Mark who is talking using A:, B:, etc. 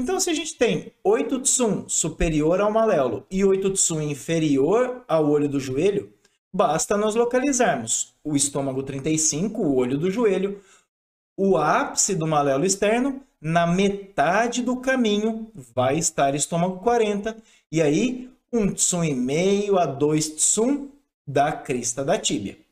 A: Então, se a gente tem 8 tsum superior ao maléolo e 8 tsum inferior ao olho do joelho, basta nós localizarmos o estômago 35, o olho do joelho, o ápice do maléolo externo, na metade do caminho vai estar estômago 40, e aí um tsum e meio a dois tsum da crista da tíbia.